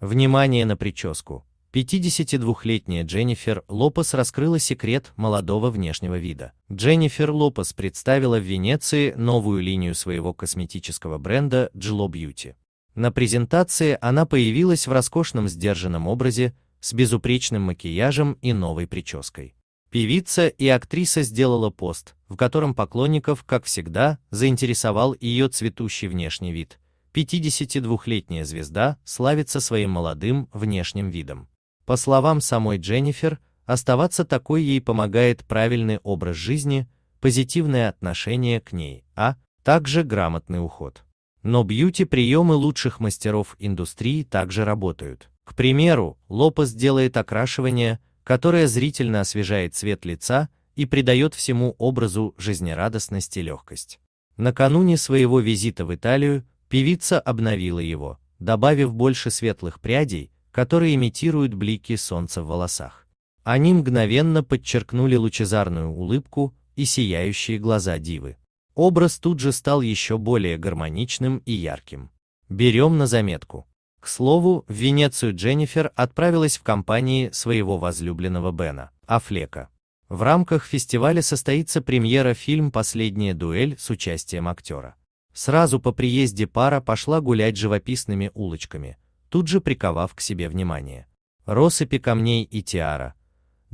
Внимание на прическу. 52-летняя Дженнифер Лопес раскрыла секрет молодого внешнего вида. Дженнифер Лопес представила в Венеции новую линию своего косметического бренда Gillo Beauty. На презентации она появилась в роскошном сдержанном образе, с безупречным макияжем и новой прической. Певица и актриса сделала пост, в котором поклонников, как всегда, заинтересовал ее цветущий внешний вид – 52-летняя звезда славится своим молодым внешним видом. По словам самой Дженнифер, оставаться такой ей помогает правильный образ жизни, позитивное отношение к ней, а также грамотный уход. Но бьюти-приемы лучших мастеров индустрии также работают. К примеру, Лопес делает окрашивание, которое зрительно освежает цвет лица и придает всему образу жизнерадостность и легкость. Накануне своего визита в Италию Певица обновила его, добавив больше светлых прядей, которые имитируют блики солнца в волосах. Они мгновенно подчеркнули лучезарную улыбку и сияющие глаза дивы. Образ тут же стал еще более гармоничным и ярким. Берем на заметку. К слову, в Венецию Дженнифер отправилась в компании своего возлюбленного Бена, Афлека. В рамках фестиваля состоится премьера фильм «Последняя дуэль» с участием актера. Сразу по приезде пара пошла гулять живописными улочками, тут же приковав к себе внимание. Россыпи камней и тиара.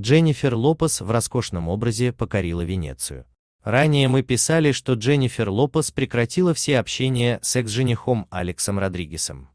Дженнифер Лопес в роскошном образе покорила Венецию. Ранее мы писали, что Дженнифер Лопес прекратила все общения с экс-женихом Алексом Родригесом.